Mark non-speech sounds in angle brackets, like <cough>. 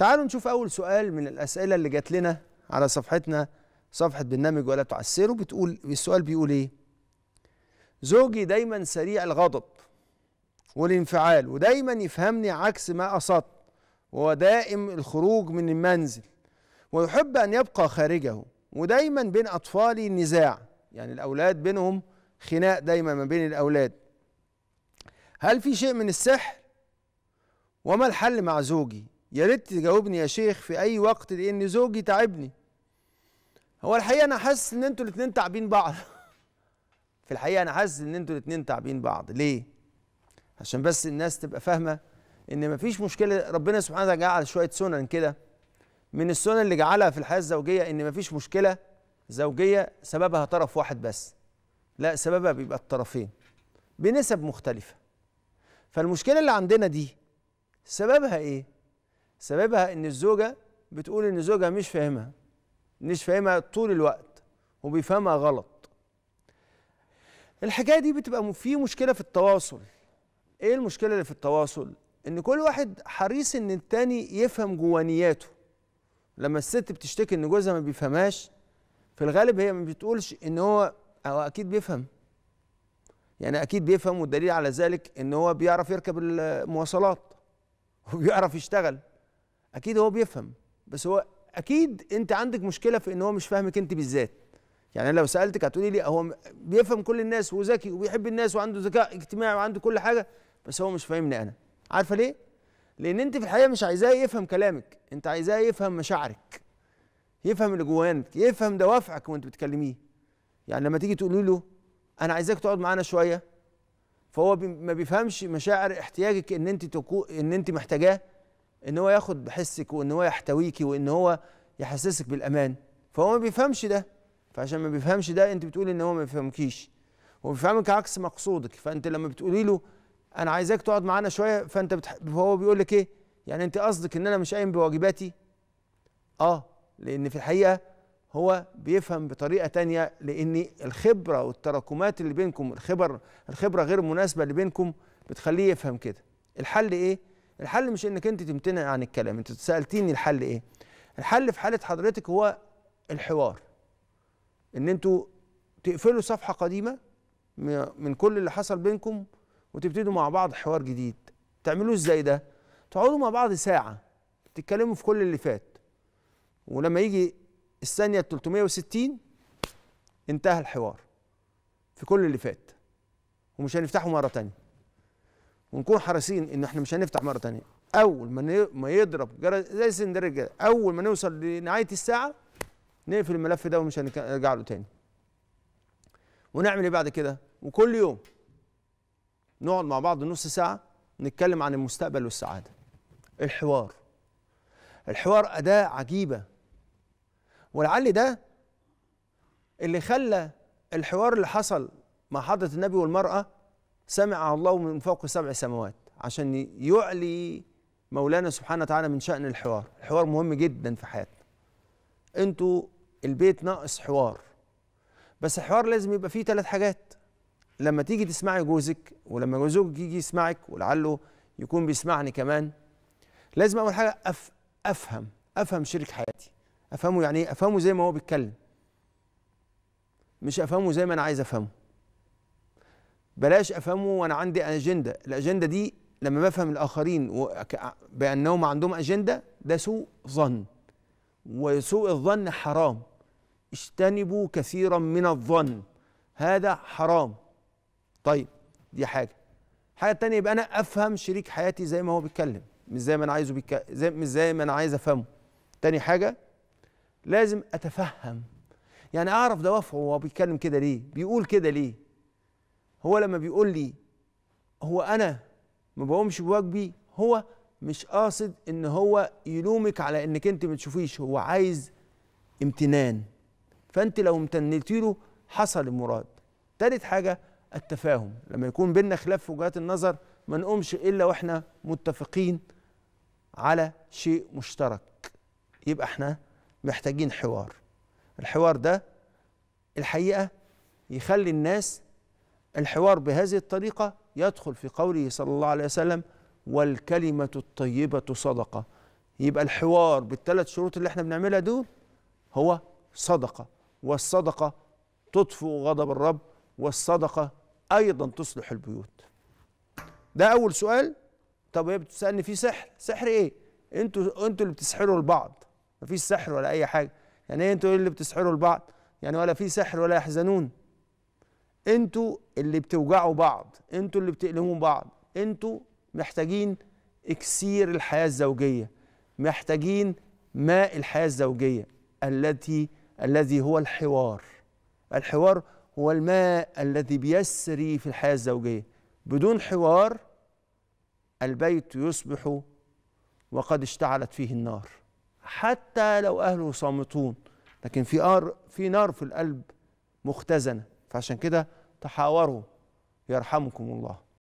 تعالوا نشوف أول سؤال من الأسئلة اللي جات لنا على صفحتنا صفحة برنامج ولا تعسره بتقول السؤال بيقول إيه؟ زوجي دايما سريع الغضب والانفعال ودايما يفهمني عكس ما قصدت وهو دائم الخروج من المنزل ويحب أن يبقى خارجه ودايما بين أطفالي نزاع يعني الأولاد بينهم خناق دايما ما بين الأولاد هل في شيء من السحر؟ وما الحل مع زوجي؟ يا ريت تجاوبني يا شيخ في اي وقت لان زوجي تعبني هو الحقيقه انا حاسس ان انتوا الاثنين تعبين بعض <laughs> في الحقيقه انا حاسس ان انتوا الاثنين تعبين بعض ليه عشان بس الناس تبقى فاهمه ان مفيش مشكله ربنا سبحانه وتعالى جعل شويه سنن كده من السنن اللي جعلها في الحياه الزوجيه ان مفيش مشكله زوجيه سببها طرف واحد بس لا سببها بيبقى الطرفين بنسب مختلفه فالمشكله اللي عندنا دي سببها ايه سببها ان الزوجه بتقول ان زوجها مش فاهمها مش فاهمها طول الوقت وبيفهمها غلط الحكايه دي بتبقى في مشكله في التواصل ايه المشكله اللي في التواصل ان كل واحد حريص ان التاني يفهم جوانياته لما الست بتشتكي ان جوزها ما بيفهمهاش في الغالب هي ما بتقولش ان هو هو اكيد بيفهم يعني اكيد بيفهم والدليل على ذلك ان هو بيعرف يركب المواصلات <laughs> وبيعرف يشتغل اكيد هو بيفهم بس هو اكيد انت عندك مشكله في ان هو مش فاهمك انت بالذات يعني انا لو سالتك هتقولي لي هو بيفهم كل الناس وذكي وبيحب الناس وعنده ذكاء اجتماعي وعنده كل حاجه بس هو مش فاهمني انا عارفه ليه لان انت في الحقيقه مش عايزاه يفهم كلامك انت عايزاه يفهم مشاعرك يفهم اللي جوانك يفهم دوافعك وانت بتكلميه يعني لما تيجي تقولي له انا عايزاك تقعد معانا شويه فهو ما بيفهمش مشاعر احتياجك ان انت تكو ان انت محتاجاه ان هو ياخد بحسك وان هو يحتويكي وان هو يحسسك بالامان فهو ما بيفهمش ده فعشان ما بيفهمش ده انت بتقولي ان هو ما بيفهمكيش هو بيفهمك عكس مقصودك فانت لما بتقولي له انا عايزاك تقعد معانا شويه فانت بتح... فهو بيقول لك ايه يعني انت قصدك ان انا مش قايم بواجباتي اه لان في الحقيقه هو بيفهم بطريقه تانية لان الخبره والتراكمات اللي بينكم الخبر الخبره غير مناسبه اللي بينكم بتخليه يفهم كده الحل ايه الحل مش انك انت تمتنع عن الكلام انت سالتيني الحل ايه الحل في حاله حضرتك هو الحوار ان انتوا تقفلوا صفحه قديمه من كل اللي حصل بينكم وتبتدوا مع بعض حوار جديد تعملوه ازاي ده تقعدوا مع بعض ساعه تتكلموا في كل اللي فات ولما يجي الثانيه 360 انتهى الحوار في كل اللي فات ومش هنفتحه مره تانية ونكون حريصين ان احنا مش هنفتح مره ثانيه اول ما ما يضرب جرس زي سندر اول ما نوصل لنهايه الساعه نقفل الملف ده ومش هنرجع له تاني ونعمل ايه بعد كده وكل يوم نقعد مع بعض نص ساعه نتكلم عن المستقبل والسعاده الحوار الحوار اداه عجيبه ولعل ده اللي خلى الحوار اللي حصل مع حضره النبي والمراه سمع الله من فوق سبع سماوات عشان يعلي مولانا سبحانه وتعالى من شأن الحوار الحوار مهم جدا في حياتنا انتوا البيت ناقص حوار بس الحوار لازم يبقى فيه ثلاث حاجات لما تيجي تسمعي جوزك ولما جوزك يجي يسمعك ولعله يكون بيسمعني كمان لازم اول حاجه أف افهم افهم شريك حياتي افهمه يعني ايه افهمه زي ما هو بيتكلم مش افهمه زي ما انا عايز افهمه بلاش افهمه وانا عندي اجنده الاجنده دي لما بفهم الاخرين بانهم عندهم اجنده ده سوء ظن وسوء الظن حرام اجتنبوا كثيرا من الظن هذا حرام طيب دي حاجه الحاجه تانية يبقى انا افهم شريك حياتي زي ما هو بيتكلم مش زي ما انا عايزه بيك... زي مش زي ما انا عايز افهمه تاني حاجه لازم اتفهم يعني اعرف دوافعه هو بيتكلم كده ليه بيقول كده ليه هو لما بيقول لي هو انا ما بقومش بواجبي هو مش قاصد ان هو يلومك على انك انت ما تشوفيش هو عايز امتنان فانت لو امتنتي له حصل المراد ثالث حاجه التفاهم لما يكون بيننا خلاف في وجهات النظر ما نقومش الا واحنا متفقين على شيء مشترك يبقى احنا محتاجين حوار الحوار ده الحقيقه يخلي الناس الحوار بهذه الطريقة يدخل في قوله صلى الله عليه وسلم والكلمة الطيبة صدقة يبقى الحوار بالثلاث شروط اللي احنا بنعملها دول هو صدقة والصدقة تطفئ غضب الرب والصدقة أيضا تصلح البيوت ده أول سؤال طب هي بتسألني في سحر سحر إيه؟ انتوا انتوا اللي بتسحروا البعض مفيش سحر ولا أي حاجة يعني إيه انتوا اللي بتسحروا البعض يعني ولا في سحر ولا يحزنون انتوا اللي بتوجعوا بعض انتوا اللي بتألموا بعض انتوا محتاجين اكسير الحياة الزوجية محتاجين ماء الحياة الزوجية التي الذي هو الحوار الحوار هو الماء الذي بيسري في الحياة الزوجية بدون حوار البيت يصبح وقد اشتعلت فيه النار حتى لو أهله صامتون لكن في, آر في نار في القلب مختزنة فعشان كده تحاوروا يرحمكم الله